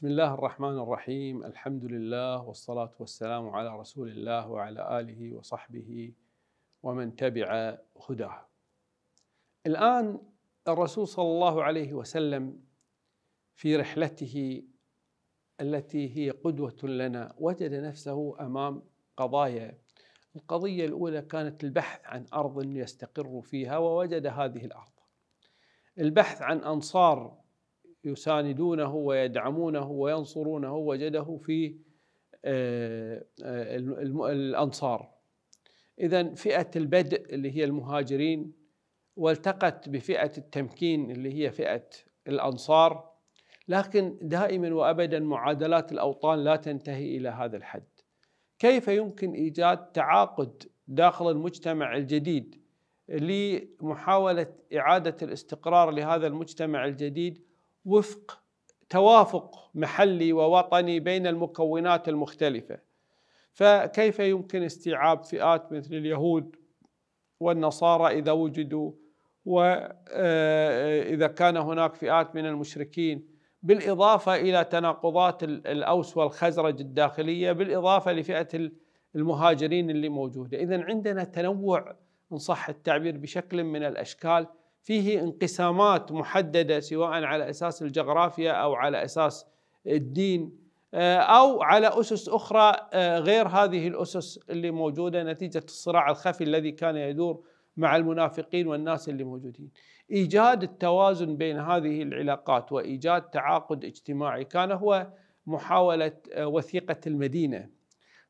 بسم الله الرحمن الرحيم الحمد لله والصلاة والسلام على رسول الله وعلى آله وصحبه ومن تبع هداه الآن الرسول صلى الله عليه وسلم في رحلته التي هي قدوة لنا وجد نفسه أمام قضايا القضية الأولى كانت البحث عن أرض يستقر فيها ووجد هذه الأرض البحث عن أنصار يساندونه ويدعمونه وينصرونه وجده في آه، آه، الأنصار إذا فئة البدء اللي هي المهاجرين والتقت بفئة التمكين اللي هي فئة الأنصار لكن دائما وأبدا معادلات الأوطان لا تنتهي إلى هذا الحد كيف يمكن إيجاد تعاقد داخل المجتمع الجديد لمحاولة إعادة الاستقرار لهذا المجتمع الجديد وفق توافق محلي ووطني بين المكونات المختلفه فكيف يمكن استيعاب فئات مثل اليهود والنصارى اذا وجدوا واذا آه، كان هناك فئات من المشركين بالاضافه الى تناقضات الاوس والخزرج الداخليه بالاضافه لفئه المهاجرين اللي موجوده، اذا عندنا تنوع ان صح التعبير بشكل من الاشكال فيه انقسامات محدده سواء على اساس الجغرافيا او على اساس الدين آه، او على اسس اخرى آه، غير هذه الاسس اللي موجوده نتيجه الصراع الخفي الذي كان يدور مع المنافقين والناس اللي موجودين. ايجاد التوازن بين هذه العلاقات وايجاد تعاقد اجتماعي كان هو محاوله آه، وثيقه المدينه.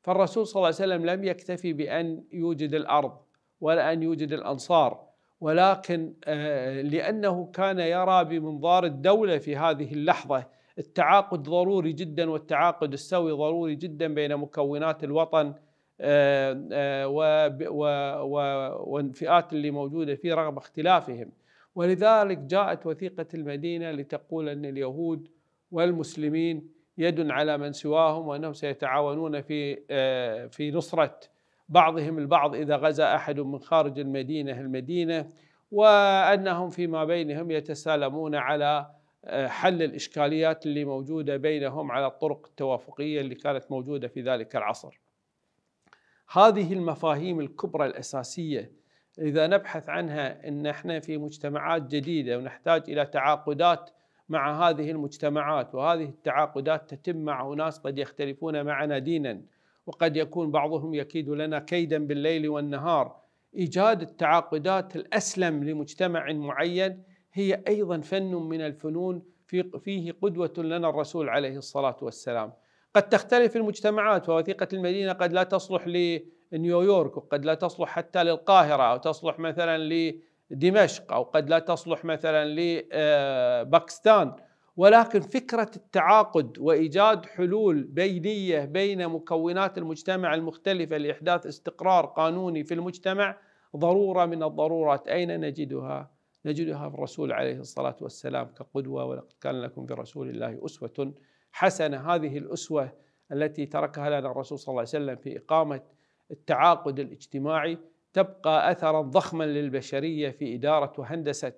فالرسول صلى الله عليه وسلم لم يكتفي بان يوجد الارض ولا ان يوجد الانصار ولكن آه، لأنه كان يرى بمنظار الدولة في هذه اللحظة التعاقد ضروري جدا والتعاقد السوي ضروري جدا بين مكونات الوطن آه، آه، والفئات اللي موجودة فيه رغم اختلافهم ولذلك جاءت وثيقة المدينة لتقول أن اليهود والمسلمين يد على من سواهم وأنهم سيتعاونون في في نصرة بعضهم البعض إذا غزا أحد من خارج المدينة المدينة وأنهم فيما بينهم يتسالمون على آه، حل الإشكاليات اللي موجودة بينهم على الطرق التوافقية اللي كانت موجودة في ذلك العصر هذه المفاهيم الكبرى الأساسية إذا نبحث عنها أن احنا في مجتمعات جديدة ونحتاج إلى تعاقدات مع هذه المجتمعات وهذه التعاقدات تتم مع أناس قد يختلفون معنا دينا وقد يكون بعضهم يكيد لنا كيدا بالليل والنهار ايجاد التعاقدات الاسلم لمجتمع معين هي ايضا فن من الفنون فيه قدوه لنا الرسول عليه الصلاه والسلام قد تختلف المجتمعات فوثيقه المدينه قد لا تصلح لنيويورك وقد لا تصلح حتى للقاهره او تصلح مثلا لدمشق او قد لا تصلح مثلا لباكستان آه، ولكن فكرة التعاقد وإيجاد حلول بينية بين مكونات المجتمع المختلفة لإحداث استقرار قانوني في المجتمع ضرورة من الضرورات أين نجدها؟ نجدها في الرسول عليه الصلاة والسلام كقدوة ولقد كان لكم في رسول الله أسوة حسنة هذه الأسوة التي تركها لنا الرسول صلى الله عليه وسلم في إقامة التعاقد الاجتماعي تبقى أثرا ضخما للبشرية في إدارة وهندسة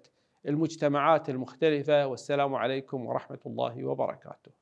المجتمعات المختلفه والسلام عليكم ورحمه الله وبركاته